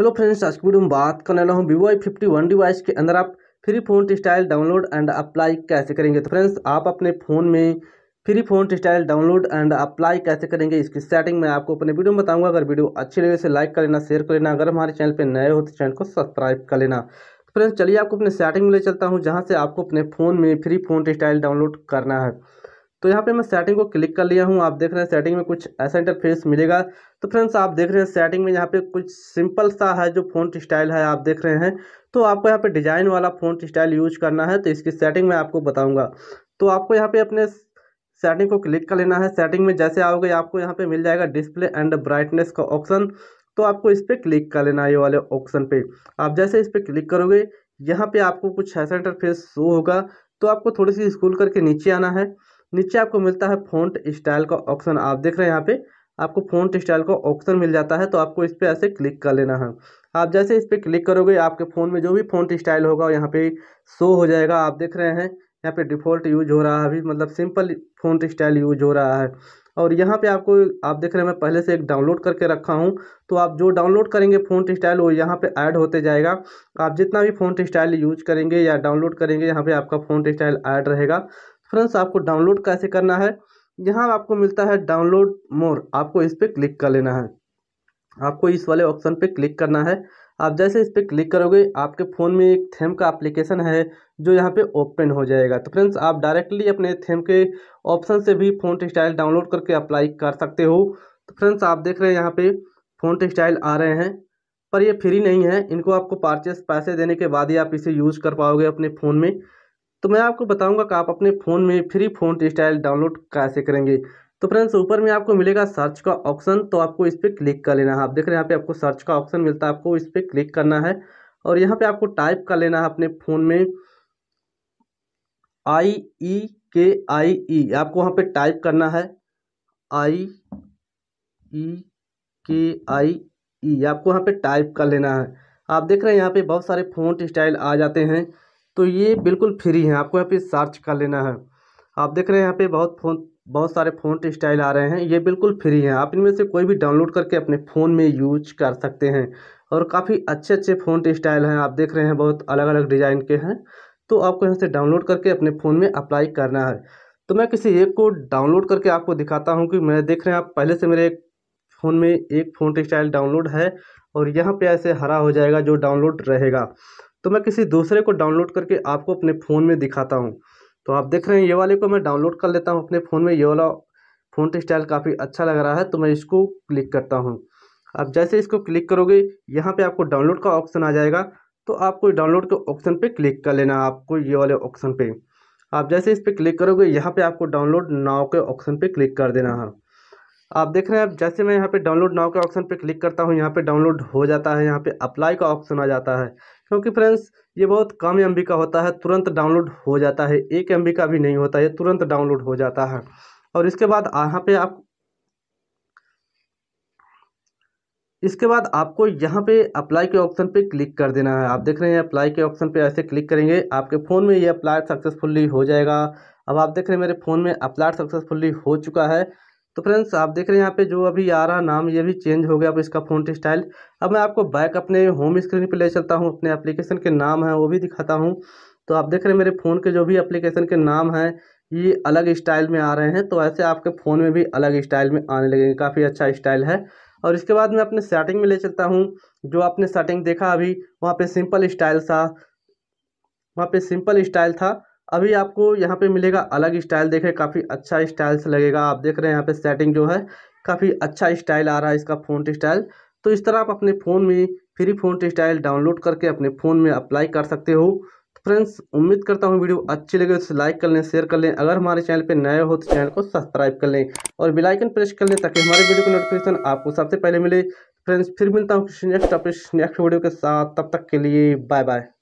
hello friends आज की video में बात करने वाला हूँ Vivo I fifty one device के अंदर आप free phone style download and apply कैसे करेंगे तो फ्रेंड्स आप अपने फ़ोन में free phone style download and apply कैसे करेंगे इसकी सेटिंग मैं आपको अपने वीडियो में बताऊंगा अगर वीडियो अच्छी लगे तो से लाइक कर लेना शेयर कर लेना अगर हमारे चैनल पर नए हो तो चैनल को सब्सक्राइब कर लेना फ्रेंड्स तो चलिए आपको अपने सेटिंग में ले चलता हूँ जहाँ से आपको अपने फ़ोन में फ्री फोन स्टाइल डाउनलोड करना है तो यहाँ पे मैं सेटिंग को क्लिक कर लिया हूँ आप देख रहे हैं सेटिंग में कुछ ऐसा इंटरफेस मिलेगा तो फ्रेंड्स आप देख रहे हैं सेटिंग में यहाँ पे कुछ सिंपल सा है जो फ़ोन स्टाइल है आप देख रहे हैं तो आपको यहाँ पे डिज़ाइन वाला फोन स्टाइल यूज करना है तो इसकी सेटिंग मैं आपको बताऊँगा तो आपको यहाँ पे अपने सेटिंग को क्लिक कर लेना है सेटिंग में जैसे आओगे आपको यहाँ पे मिल जाएगा डिस्प्ले एंड ब्राइटनेस का ऑप्शन तो आपको इस पर क्लिक कर लेना है ये वाले ऑप्शन पे आप जैसे इस पर क्लिक करोगे यहाँ पे आपको कुछ ऐसा इंटरफेस शो होगा तो आपको थोड़ी सी स्कूल करके नीचे आना है नीचे आपको मिलता है फ़ॉन्ट स्टाइल का ऑप्शन आप देख रहे हैं यहाँ पे आपको फ़ॉन्ट स्टाइल का ऑप्शन मिल जाता है तो आपको इस पर ऐसे क्लिक कर लेना है आप जैसे इस पर क्लिक करोगे आपके फ़ोन में जो भी फ़ॉन्ट स्टाइल होगा यहाँ पे शो हो जाएगा आप देख रहे हैं यहाँ पे डिफ़ॉल्ट यूज हो रहा है अभी मतलब सिंपल फ़ॉन्ट स्टाइल यूज हो रहा है और यहाँ पे आपको आप देख रहे हैं मैं पहले से एक डाउनलोड करके रखा हूँ तो आप जो डाउनलोड करेंगे फ़ॉन्ट स्टाइल वो यहाँ पे ऐड होते जाएगा आप जितना भी फ़ॉन्ट स्टाइल यूज करेंगे या डाउनलोड करेंगे यहाँ पे आपका फ़ॉन्ट स्टाइल ऐड रहेगा फ्रेंड्स आपको डाउनलोड कैसे करना है यहाँ आपको मिलता है डाउनलोड मोर आपको इस पर क्लिक कर लेना है आपको इस वाले ऑप्शन पे क्लिक करना है आप जैसे इस पर क्लिक करोगे आपके फ़ोन में एक थेम का एप्लीकेशन है जो यहाँ पे ओपन हो जाएगा तो फ्रेंड्स आप डायरेक्टली अपने थेम के ऑप्शन से भी फ़ोन स्टाइल डाउनलोड करके अप्लाई कर सकते हो तो फ्रेंड्स आप देख रहे हैं यहाँ पे फ़ोन स्टाइल आ रहे हैं पर ये फ्री नहीं है इनको आपको पार्चेस पैसे देने के बाद ही आप इसे यूज़ कर पाओगे अपने फ़ोन में तो मैं आपको बताऊंगा कि आप अपने फ़ोन में फ्री फोन स्टाइल डाउनलोड कैसे करेंगे तो फ्रेंड्स ऊपर में आपको मिलेगा सर्च का ऑप्शन तो आपको इस पर क्लिक कर लेना है आप देख रहे हैं यहाँ पे आपको सर्च का ऑप्शन मिलता है आपको इस पर क्लिक करना है और यहाँ पे आपको टाइप कर लेना है अपने फ़ोन में आई ई के आई ई आपको वहाँ पर टाइप करना है आई ई के आई ई आपको वहाँ पर टाइप कर लेना है आप देख रहे हैं यहाँ पर बहुत सारे फोन स्टाइल आ जाते हैं तो ये बिल्कुल फ्री हैं आपको यहाँ पे सर्च कर लेना है आप देख रहे हैं यहाँ पे बहुत फोन बहुत सारे फ़ोन स्टाइल आ रहे हैं ये बिल्कुल फ्री हैं आप इनमें से कोई भी डाउनलोड करके अपने फ़ोन में यूज कर सकते हैं और काफ़ी अच्छे अच्छे फोन स्टाइल हैं आप देख रहे हैं बहुत अलग अलग डिज़ाइन के हैं तो आपको यहाँ से डाउनलोड करके अपने फ़ोन में अप्लाई करना है तो मैं किसी एक को डाउनलोड करके आपको दिखाता हूँ कि मैं देख रहे हैं आप पहले से मेरे फ़ोन में एक फ़ोन स्टाइल डाउनलोड है और यहाँ पे ऐसे हरा हो जाएगा जो डाउनलोड रहेगा तो मैं किसी दूसरे को डाउनलोड करके आपको अपने फ़ोन में दिखाता हूँ तो आप देख रहे हैं ये वाले को मैं डाउनलोड कर लेता हूँ अपने फ़ोन में ये वाला फ़ोन स्टाइल काफ़ी अच्छा लग रहा है तो मैं इसको क्लिक करता हूँ अब जैसे इसको क्लिक करोगे यहाँ पे आपको डाउनलोड का ऑप्शन आ जाएगा तो आपको डाउनलोड के ऑप्शन पे क्लिक कर लेना है आपको ये वाले ऑप्शन पे आप जैसे इस पर क्लिक करोगे यहाँ पे आपको डाउनलोड नाव के ऑप्शन पे क्लिक कर देना है आप देख रहे हैं जैसे मैं यहाँ पे डाउनलोड नाव के ऑप्शन पे क्लिक करता हूँ यहाँ पे डाउनलोड हो जाता है यहाँ पे अप्लाई का ऑप्शन आ जाता है क्योंकि फ्रेंड्स ये बहुत कम एम का होता है तुरंत डाउनलोड हो जाता है एक एम का भी नहीं होता है तुरंत डाउनलोड हो जाता है और इसके बाद यहाँ पे आप इसके बाद आपको यहाँ पे अप्लाई के ऑप्शन पे क्लिक कर देना है आप देख रहे हैं अप्लाई के ऑप्शन पे ऐसे क्लिक करेंगे आपके फ़ोन में ये अप्लाई सक्सेसफुली हो जाएगा अब आप देख रहे हैं मेरे फ़ोन में अप्लाई सक्सेसफुली हो चुका है तो फ्रेंड्स आप देख रहे हैं यहाँ पे जो अभी आ रहा नाम ये भी चेंज हो गया अब इसका फोन स्टाइल अब मैं आपको बैक अपने होम स्क्रीन पे ले चलता हूँ अपने एप्लीकेशन के नाम है वो भी दिखाता हूँ तो आप देख रहे हैं मेरे फ़ोन के जो भी एप्लीकेशन के नाम हैं ये अलग स्टाइल में आ रहे हैं तो ऐसे आपके फ़ोन में भी अलग स्टाइल में आने लगेंगे काफ़ी अच्छा स्टाइल है और इसके बाद मैं अपने सेटिंग में ले चलता हूँ जो आपने सेटिंग देखा अभी वहाँ पर सिंपल स्टाइल था वहाँ पर सिंपल स्टाइल था अभी आपको यहाँ पे मिलेगा अलग स्टाइल देखें काफ़ी अच्छा से लगेगा आप देख रहे हैं यहाँ पे सेटिंग जो है काफ़ी अच्छा स्टाइल आ रहा है इसका फ़ोन स्टाइल तो इस तरह आप अपने फ़ोन में फ्री फ़ोन स्टाइल डाउनलोड करके अपने फ़ोन में अप्लाई कर सकते हो तो फ्रेंड्स उम्मीद करता हूँ वीडियो अच्छी लगे तो लाइक कर लें शेयर कर लें अगर हमारे चैनल पर नए हो तो चैनल को सब्सक्राइब कर लें और बिलाइकन प्रेस कर लें ताकि हमारे वीडियो की नोटिफिकेशन आपको सबसे पहले मिले फ्रेंड्स तो फिर मिलता हूँ नेक्स्ट टॉपिक नेक्स्ट वीडियो के साथ तब तक के लिए बाय बाय